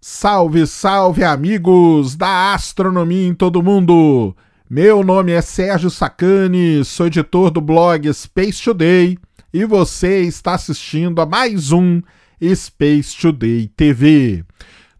Salve, salve amigos da astronomia em todo mundo! Meu nome é Sérgio Sacani, sou editor do blog Space Today e você está assistindo a mais um Space Today TV.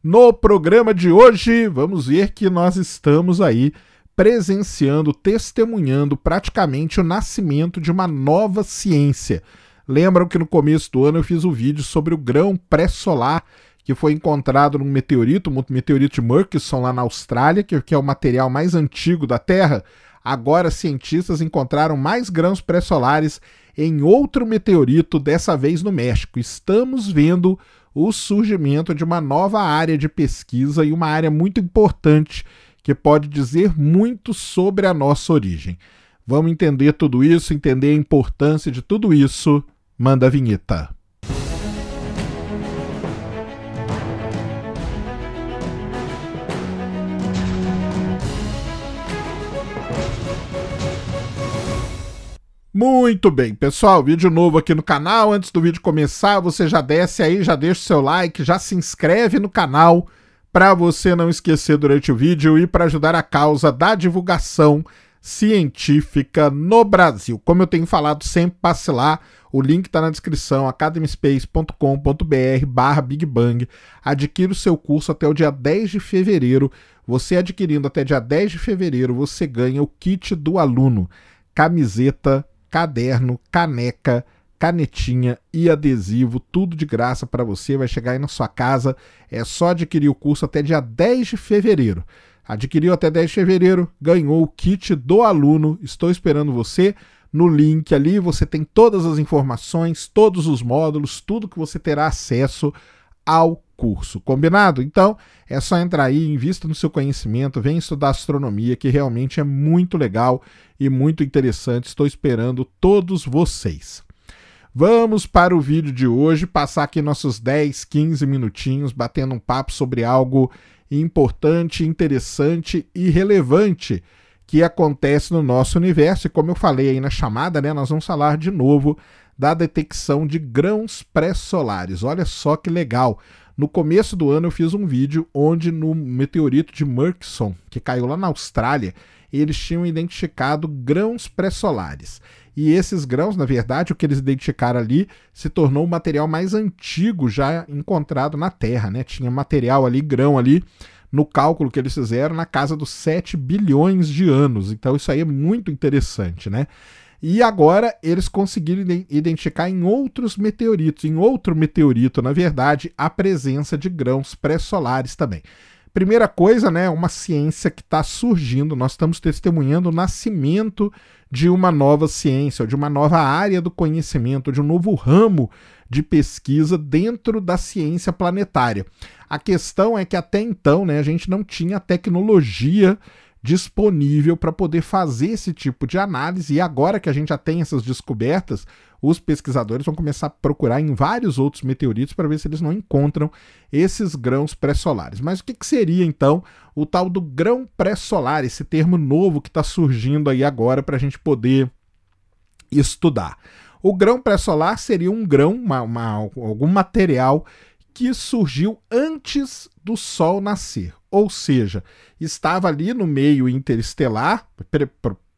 No programa de hoje, vamos ver que nós estamos aí presenciando, testemunhando praticamente o nascimento de uma nova ciência. Lembram que no começo do ano eu fiz um vídeo sobre o grão pré-solar que foi encontrado num meteorito, um meteorito de Murchison lá na Austrália, que, que é o material mais antigo da Terra, agora cientistas encontraram mais grãos pré-solares em outro meteorito, dessa vez no México. Estamos vendo o surgimento de uma nova área de pesquisa e uma área muito importante que pode dizer muito sobre a nossa origem. Vamos entender tudo isso, entender a importância de tudo isso. Manda a vinheta. Muito bem, pessoal, vídeo novo aqui no canal. Antes do vídeo começar, você já desce aí, já deixa o seu like, já se inscreve no canal para você não esquecer durante o vídeo e para ajudar a causa da divulgação científica no Brasil. Como eu tenho falado sempre, passe lá. O link está na descrição, academyspace.com.br barra Big Bang. Adquira o seu curso até o dia 10 de fevereiro. Você adquirindo até dia 10 de fevereiro, você ganha o kit do aluno. Camiseta, caderno, caneca, canetinha e adesivo, tudo de graça para você, vai chegar aí na sua casa. É só adquirir o curso até dia 10 de fevereiro. Adquiriu até 10 de fevereiro, ganhou o kit do aluno. Estou esperando você no link ali. Você tem todas as informações, todos os módulos, tudo que você terá acesso ao curso. Combinado? Então, é só entrar aí, invista no seu conhecimento, vem estudar astronomia, que realmente é muito legal e muito interessante. Estou esperando todos vocês. Vamos para o vídeo de hoje, passar aqui nossos 10, 15 minutinhos batendo um papo sobre algo importante, interessante e relevante que acontece no nosso universo. E como eu falei aí na chamada, né, nós vamos falar de novo da detecção de grãos pré-solares. Olha só que legal. No começo do ano eu fiz um vídeo onde no meteorito de Murchison, que caiu lá na Austrália, eles tinham identificado grãos pré-solares. E esses grãos, na verdade, o que eles identificaram ali se tornou o material mais antigo já encontrado na Terra, né? Tinha material ali, grão ali, no cálculo que eles fizeram, na casa dos 7 bilhões de anos. Então isso aí é muito interessante, né? E agora eles conseguiram identificar em outros meteoritos, em outro meteorito, na verdade, a presença de grãos pré-solares também. Primeira coisa, né, uma ciência que está surgindo, nós estamos testemunhando o nascimento de uma nova ciência, de uma nova área do conhecimento, de um novo ramo de pesquisa dentro da ciência planetária. A questão é que até então, né, a gente não tinha tecnologia disponível para poder fazer esse tipo de análise. E agora que a gente já tem essas descobertas, os pesquisadores vão começar a procurar em vários outros meteoritos para ver se eles não encontram esses grãos pré-solares. Mas o que, que, seria então o tal do grão pré-solar, esse termo novo que está surgindo aí agora para a gente poder estudar? O grão pré-solar seria um grão, uma, uma, algum material que surgiu antes do Sol nascer. Ou seja, estava ali no meio interestelar,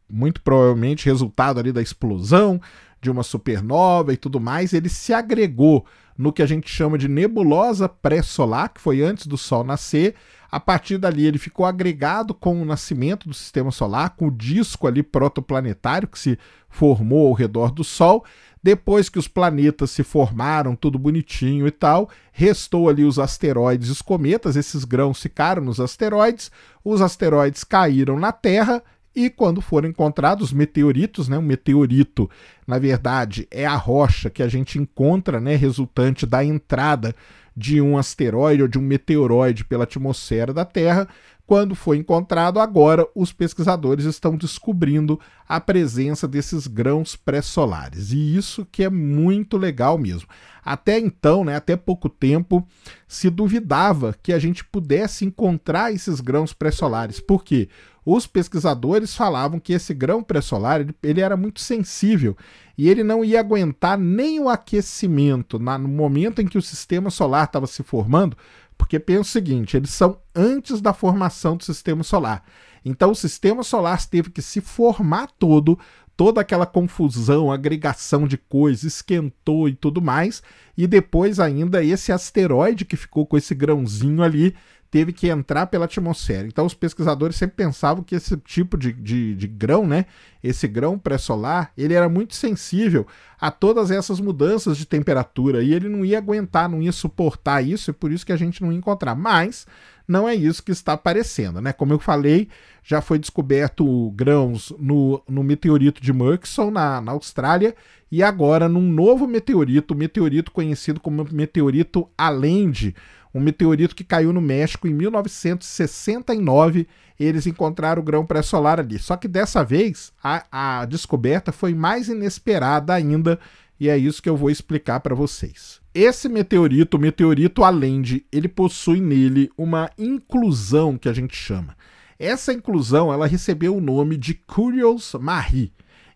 muito provavelmente resultado ali da explosão de uma supernova e tudo mais, ele se agregou no que a gente chama de nebulosa pré-solar, que foi antes do Sol nascer. A partir dali ele ficou agregado com o nascimento do sistema solar, com o disco ali protoplanetário que se formou ao redor do Sol. Depois que os planetas se formaram, tudo bonitinho e tal, restou ali os asteroides e os cometas, esses grãos ficaram nos asteroides, os asteroides caíram na Terra e quando foram encontrados meteoritos, né, um meteorito, na verdade, é a rocha que a gente encontra, né, resultante da entrada de um asteroide ou de um meteoroide pela atmosfera da Terra, quando foi encontrado, agora os pesquisadores estão descobrindo a presença desses grãos pré-solares. E isso que é muito legal mesmo. Até então, né, até pouco tempo, se duvidava que a gente pudesse encontrar esses grãos pré-solares. Por quê? Os pesquisadores falavam que esse grão pré-solar ele, ele, era muito sensível e ele não ia aguentar nem o aquecimento. Na, no momento em que o sistema solar estava se formando, porque pensa o seguinte, eles são antes da formação do sistema solar. Então o sistema solar teve que se formar todo toda aquela confusão, agregação de coisas, esquentou e tudo mais. E depois ainda esse asteroide que ficou com esse grãozinho ali teve que entrar pela atmosfera. Então os pesquisadores sempre pensavam que esse tipo de, de, de grão, né, esse grão pré-solar, ele era muito sensível a todas essas mudanças de temperatura e ele não ia aguentar, não ia suportar isso, e por isso que a gente não ia encontrar. Mas não é isso que está aparecendo, né? Como eu falei, já foi descoberto grãos no, no meteorito de Murkson na, na Austrália, e agora num novo meteorito, meteorito conhecido como meteorito Allende, um meteorito que caiu no México em 1969. Eles encontraram o grão pré-solar ali. Só que dessa vez a, a descoberta foi mais inesperada ainda e é isso que eu vou explicar para vocês. Esse meteorito, o meteorito Allende, ele possui nele uma inclusão que a gente chama. Essa inclusão, ela recebeu o nome de Curios Marie.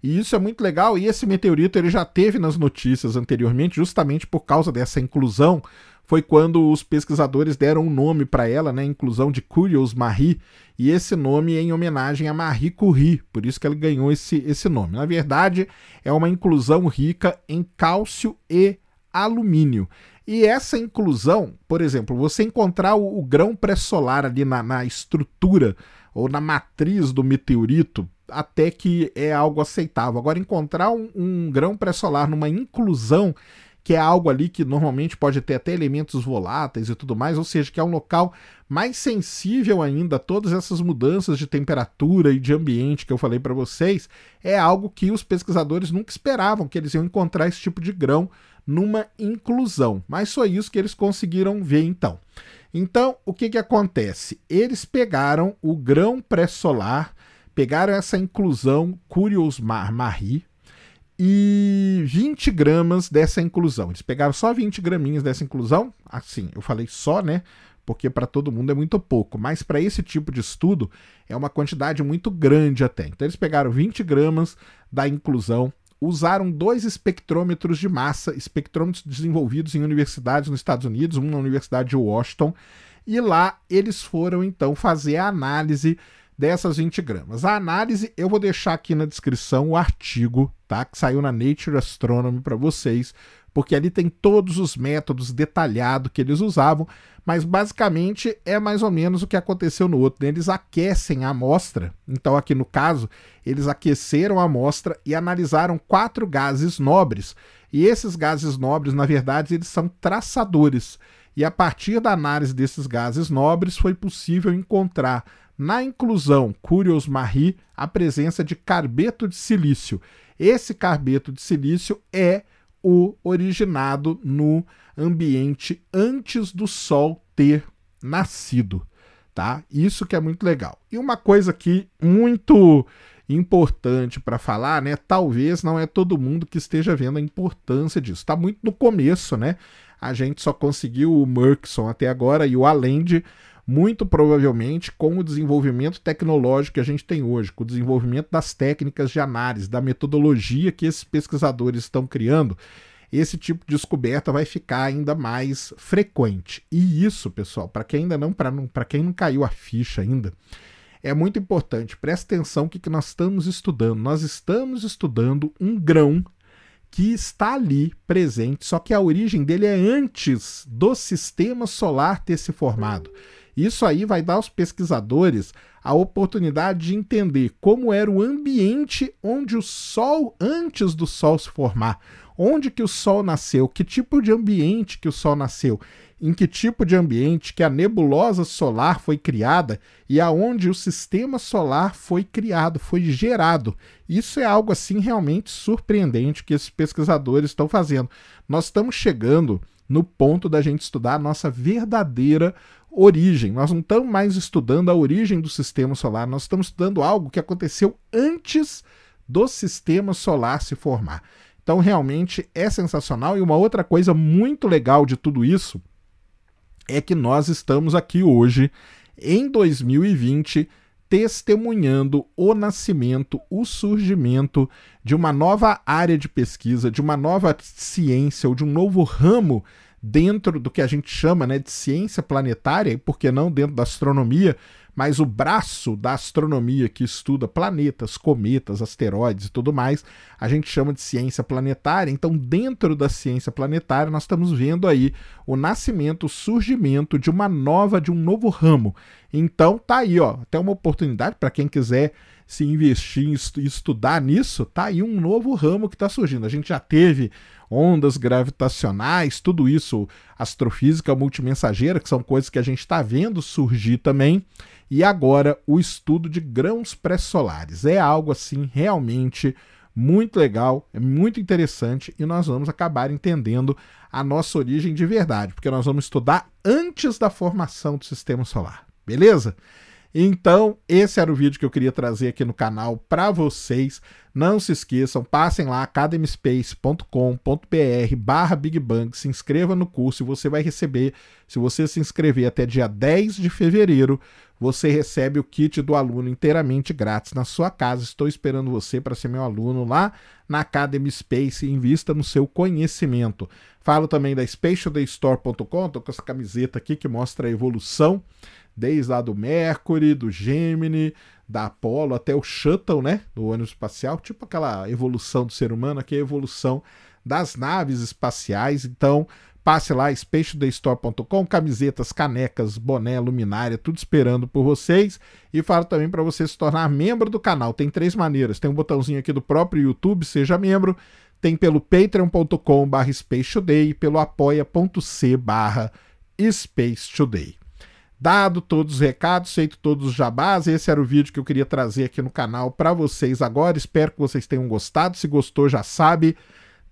E isso é muito legal, e esse meteorito ele já teve nas notícias anteriormente, justamente por causa dessa inclusão. Foi quando os pesquisadores deram um nome para ela, né, inclusão de Curios Marie, e esse nome é em homenagem a Marie Curie, por isso que ela ganhou esse, esse nome. Na verdade, é uma inclusão rica em cálcio e alumínio. E essa inclusão, por exemplo, você encontrar o, o grão pré-solar ali na, na estrutura ou na matriz do meteorito, até que é algo aceitável. Agora, encontrar um, um grão pré-solar numa inclusão, que é algo ali que normalmente pode ter até elementos voláteis e tudo mais, ou seja, que é um local mais sensível ainda a todas essas mudanças de temperatura e de ambiente que eu falei para vocês, é algo que os pesquisadores nunca esperavam que eles iam encontrar esse tipo de grão numa inclusão. Mas foi isso que eles conseguiram ver então. Então, o que, que acontece? Eles pegaram o grão pré-solar pegaram essa inclusão Curious Mar Marie e 20 gramas dessa inclusão. Eles pegaram só 20 graminhas dessa inclusão, assim, eu falei só, né? Porque para todo mundo é muito pouco, mas para esse tipo de estudo é uma quantidade muito grande até. Então eles pegaram 20 gramas da inclusão usaram dois espectrômetros de massa, espectrômetros desenvolvidos em universidades nos Estados Unidos, um na Universidade de Washington, e lá eles foram então fazer a análise dessas 20 gramas. A análise eu vou deixar aqui na descrição o artigo, tá? Que saiu na Nature Astronomy para vocês, porque ali tem todos os métodos detalhados que eles usavam, mas basicamente é mais ou menos o que aconteceu no outro. Eles aquecem a amostra, então aqui no caso, eles aqueceram a amostra e analisaram quatro gases nobres. E esses gases nobres, na verdade, eles são traçadores. E a partir da análise desses gases nobres foi possível encontrar na inclusão Curios Marie, a presença de carbeto de silício. Esse carbeto de silício é o originado no ambiente antes do Sol ter nascido, tá? Isso que é muito legal. E uma coisa que muito importante para falar, né? Talvez não é todo mundo que esteja vendo a importância disso. Está muito no começo, né? A gente só conseguiu o Murkson até agora e o Allende muito provavelmente com o desenvolvimento tecnológico que a gente tem hoje, com o desenvolvimento das técnicas de análise, da metodologia que esses pesquisadores estão criando, esse tipo de descoberta vai ficar ainda mais frequente. E isso, pessoal, para quem ainda não, para não, quem não caiu a ficha ainda, é muito importante. Presta atenção o que, que nós estamos estudando. Nós estamos estudando um grão que está ali presente, só que a origem dele é antes do sistema solar ter se formado. Isso aí vai dar aos pesquisadores a oportunidade de entender como era o ambiente onde o Sol, antes do Sol se formar, onde que o Sol nasceu, que tipo de ambiente que o Sol nasceu, em que tipo de ambiente que a nebulosa solar foi criada e aonde o sistema solar foi criado, foi gerado. Isso é algo assim realmente surpreendente que esses pesquisadores estão fazendo. Nós estamos chegando no ponto da gente estudar a nossa verdadeira origem. Nós não estamos mais estudando a origem do sistema solar, nós estamos estudando algo que aconteceu antes do sistema solar se formar. Então, realmente é sensacional. E uma outra coisa muito legal de tudo isso é que nós estamos aqui hoje, em 2020, testemunhando o nascimento, o surgimento de uma nova área de pesquisa, de uma nova ciência ou de um novo ramo dentro do que a gente chama né, de ciência planetária, e por que não dentro da astronomia, mas o braço da astronomia que estuda planetas, cometas, asteroides e tudo mais, a gente chama de ciência planetária. Então, dentro da ciência planetária, nós estamos vendo aí o nascimento, o surgimento de uma nova, de um novo ramo. Então, tá aí, ó, até uma oportunidade para quem quiser se investir e estudar nisso, tá aí um novo ramo que está surgindo. A gente já teve ondas gravitacionais, tudo isso, astrofísica multimensageira, que são coisas que a gente está vendo surgir também e agora o estudo de grãos pré-solares. É algo assim realmente muito legal, é muito interessante e nós vamos acabar entendendo a nossa origem de verdade, porque nós vamos estudar antes da formação do sistema solar. Beleza? Então, esse era o vídeo que eu queria trazer aqui no canal para vocês. Não se esqueçam, passem lá academyspace.com.br barra Big Bang, se inscreva no curso e você vai receber, se você se inscrever até dia 10 de fevereiro, você recebe o kit do aluno inteiramente grátis na sua casa. Estou esperando você para ser meu aluno lá na Academy Space. Invista no seu conhecimento. Falo também da SpatialDayStore.com, estou com essa camiseta aqui que mostra a evolução desde lá do Mercury, do Gemini, da Apollo até o Shuttle, né, do ônibus espacial, tipo aquela evolução do ser humano, aqui é a evolução das naves espaciais. Então, Passe lá, spacetodaystore.com, camisetas, canecas, boné, luminária, tudo esperando por vocês. E falo também para você se tornar membro do canal. Tem três maneiras. Tem um botãozinho aqui do próprio YouTube, seja membro. Tem pelo patreon.com spacetoday e pelo apoia.c.br spacetoday. Dado todos os recados, feito todos os jabás, esse era o vídeo que eu queria trazer aqui no canal para vocês agora. Espero que vocês tenham gostado. Se gostou, já sabe